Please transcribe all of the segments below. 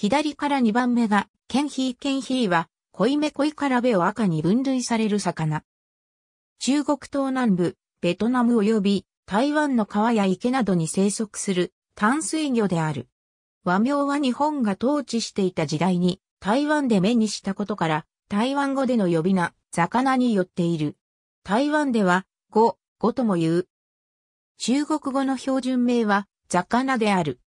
左から2番目が、ケンヒーケンヒーは、濃いめ濃いからべを赤に分類される魚。中国東南部、ベトナム及び台湾の川や池などに生息する淡水魚である。和名は日本が統治していた時代に台湾で目にしたことから、台湾語での呼び名、魚によっている。台湾では、語、語とも言う。中国語の標準名は、魚である。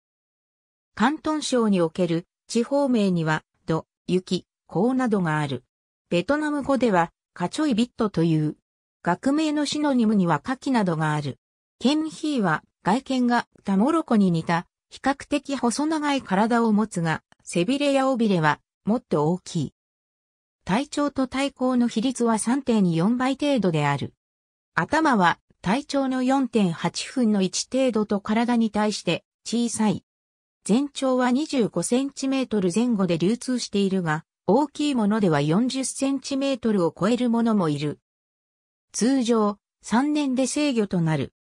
広東省における地方名には、ド、雪、港などがある。ベトナム語では、カチョイビットという。学名のシノニムにはカキなどがある。ケンヒーは、外見がタモロコに似た、比較的細長い体を持つが、背びれや尾びれは、もっと大きい。体長と体高の比率は3.4倍程度である。頭は体長の4.8分の1程度と体に対して小さい。全長は25センチメートル前後で流通しているが、大きいものでは40センチメートルを超えるものもいる。通常、3年で制御となる。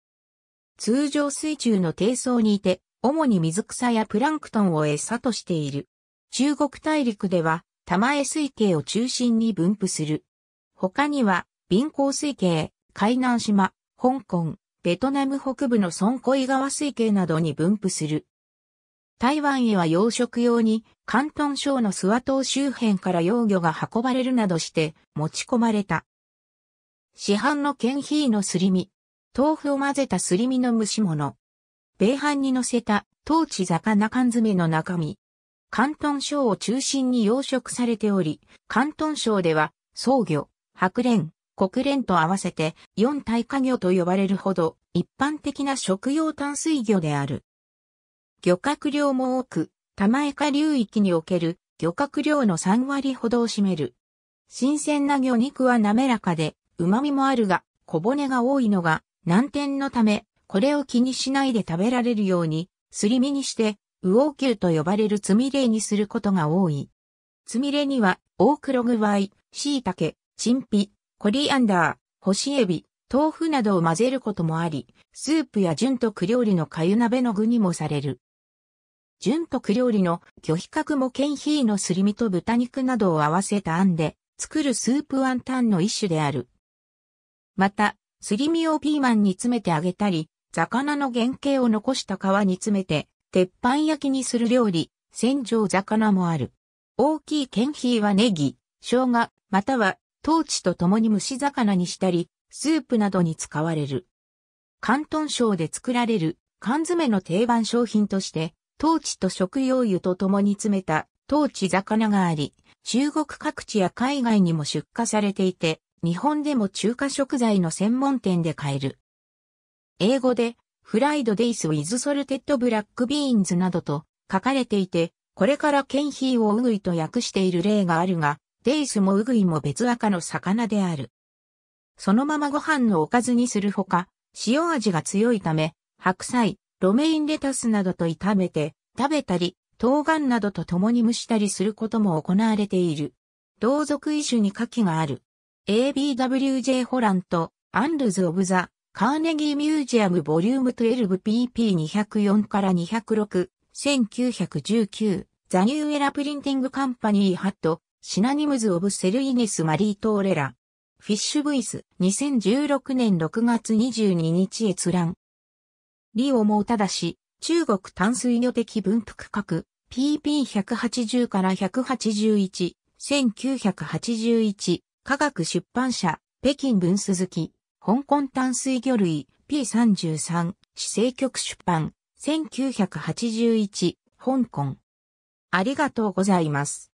通常水中の低層にいて、主に水草やプランクトンを餌としている。中国大陸では、玉江水系を中心に分布する。他には、貧乏水系、海南島、香港、ベトナム北部のソン川水系などに分布する。台湾へは養殖用に、広東省の諏訪島周辺から幼魚が運ばれるなどして持ち込まれた。市販のケンヒーのすり身。豆腐を混ぜたすり身の蒸し物。米飯に乗せた、当地魚缶詰の中身。広東省を中心に養殖されており、広東省では、草魚、白蓮、国蓮と合わせて、四大化魚と呼ばれるほど、一般的な食用淡水魚である。漁獲量も多く、玉江下流域における漁獲量の3割ほどを占める。新鮮な魚肉は滑らかで、旨味もあるが、小骨が多いのが難点のため、これを気にしないで食べられるように、すり身にして、魚球と呼ばれるつみれにすることが多い。つみれには、大黒具合、椎茸、チンピ、コリアンダー、干しエビ、豆腐などを混ぜることもあり、スープや純徳料理の粥鍋の具にもされる。純特料理の魚否。角もケンヒーのすり身と豚肉などを合わせたあんで作るスープワンタンの一種である。また、すり身をピーマンに詰めて揚げたり、魚の原型を残した皮に詰めて、鉄板焼きにする料理、戦場魚もある。大きいケンヒーはネギ、生姜、または、トーチと共に蒸し魚にしたり、スープなどに使われる。関東省で作られる缶詰の定番商品として、トーチと食用油と共に詰めたトーチ魚があり、中国各地や海外にも出荷されていて、日本でも中華食材の専門店で買える。英語で、フライドデイスウィズソルテッドブラックビーンズなどと書かれていて、これからケンヒーをウグイと訳している例があるが、デイスもウグイも別赤の魚である。そのままご飯のおかずにするほか、塩味が強いため、白菜、ロメインレタスなどと炒めて、食べたり、冬瓜などと共に蒸したりすることも行われている。同族異種に下記がある。ABWJ ホランとアンルズ・オブ・ザ・カーネギー・ミュージアムボリューム 12PP204 から206、1919、ザ・ニューエラ・プリンティング・カンパニー・ハット、シナニムズ・オブ・セル・イネス・マリー・トーレラ。フィッシュ・ブイス、2016年6月22日閲覧。李をもただし、中国淡水魚的分布区画、PP180 から181、1981、科学出版社、北京分鈴木、香港淡水魚類、P33、市政局出版、1981、香港。ありがとうございます。